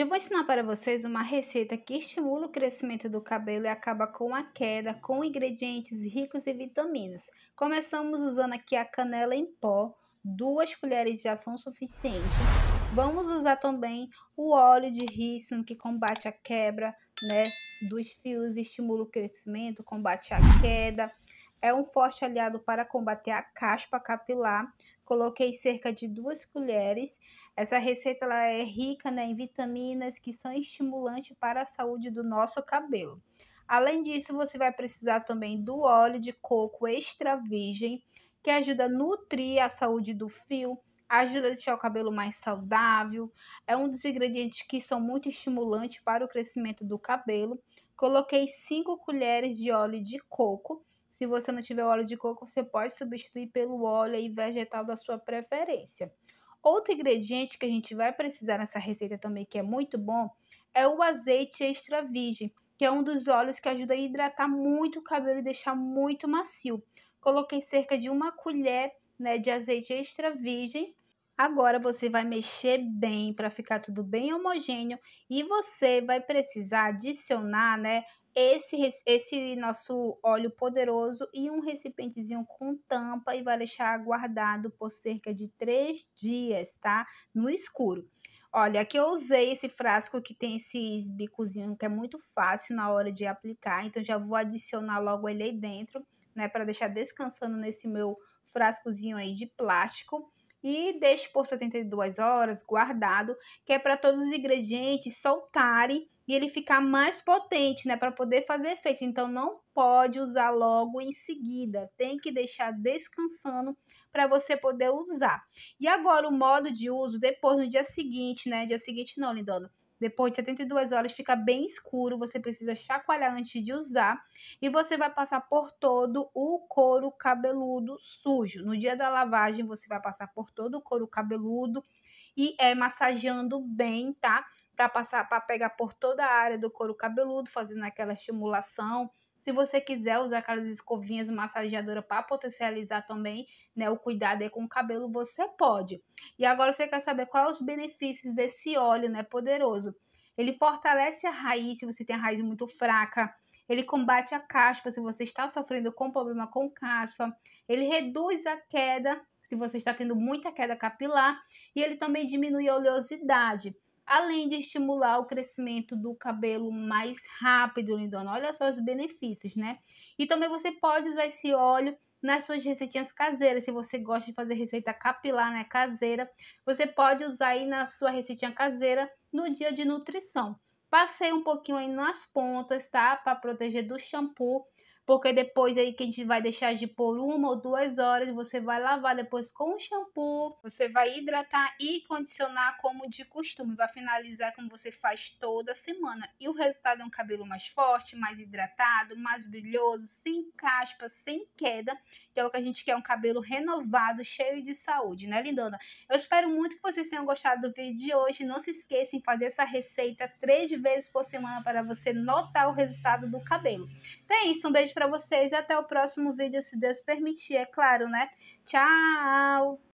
Hoje eu vou ensinar para vocês uma receita que estimula o crescimento do cabelo e acaba com a queda, com ingredientes ricos em vitaminas. Começamos usando aqui a canela em pó, duas colheres já são suficientes. Vamos usar também o óleo de rícino que combate a quebra, né, dos fios, estimula o crescimento, combate a queda é um forte aliado para combater a caspa capilar. Coloquei cerca de duas colheres. Essa receita ela é rica né, em vitaminas que são estimulantes para a saúde do nosso cabelo. Além disso, você vai precisar também do óleo de coco extra virgem, que ajuda a nutrir a saúde do fio, ajuda a deixar o cabelo mais saudável. É um dos ingredientes que são muito estimulantes para o crescimento do cabelo. Coloquei 5 colheres de óleo de coco se você não tiver óleo de coco, você pode substituir pelo óleo vegetal da sua preferência. Outro ingrediente que a gente vai precisar nessa receita também, que é muito bom, é o azeite extra virgem, que é um dos óleos que ajuda a hidratar muito o cabelo e deixar muito macio. Coloquei cerca de uma colher né, de azeite extra virgem Agora você vai mexer bem para ficar tudo bem homogêneo e você vai precisar adicionar, né, esse, esse nosso óleo poderoso e um recipientezinho com tampa e vai deixar guardado por cerca de três dias, tá? No escuro. Olha, aqui eu usei esse frasco que tem esses bicozinhos que é muito fácil na hora de aplicar, então já vou adicionar logo ele aí dentro, né, para deixar descansando nesse meu frascozinho aí de plástico e deixe por 72 horas guardado, que é para todos os ingredientes soltarem e ele ficar mais potente, né, para poder fazer efeito. Então não pode usar logo em seguida, tem que deixar descansando para você poder usar. E agora o modo de uso depois no dia seguinte, né? Dia seguinte não, lindona. Depois de 72 horas fica bem escuro, você precisa chacoalhar antes de usar e você vai passar por todo o couro cabeludo sujo. No dia da lavagem você vai passar por todo o couro cabeludo e é massageando bem, tá? Para passar para pegar por toda a área do couro cabeludo, fazendo aquela estimulação se você quiser usar aquelas escovinhas massageadoras para potencializar também né, o cuidado aí com o cabelo, você pode. E agora você quer saber quais os benefícios desse óleo né, poderoso. Ele fortalece a raiz, se você tem a raiz muito fraca. Ele combate a caspa, se você está sofrendo com problema com caspa. Ele reduz a queda, se você está tendo muita queda capilar. E ele também diminui a oleosidade além de estimular o crescimento do cabelo mais rápido, lindona. Olha só os benefícios, né? E também você pode usar esse óleo nas suas receitinhas caseiras. Se você gosta de fazer receita capilar, né, caseira, você pode usar aí na sua receitinha caseira no dia de nutrição. Passei um pouquinho aí nas pontas, tá? Para proteger do shampoo. Porque depois aí que a gente vai deixar de por uma ou duas horas, você vai lavar depois com o shampoo, você vai hidratar e condicionar como de costume, vai finalizar como você faz toda semana. E o resultado é um cabelo mais forte, mais hidratado, mais brilhoso, sem caspa, sem queda, que é o que a gente quer, um cabelo renovado, cheio de saúde, né, lindona? Eu espero muito que vocês tenham gostado do vídeo de hoje. Não se esqueçam de fazer essa receita três vezes por semana para você notar o resultado do cabelo. Então é isso, um beijo pra para vocês e até o próximo vídeo, se Deus permitir, é claro, né? Tchau!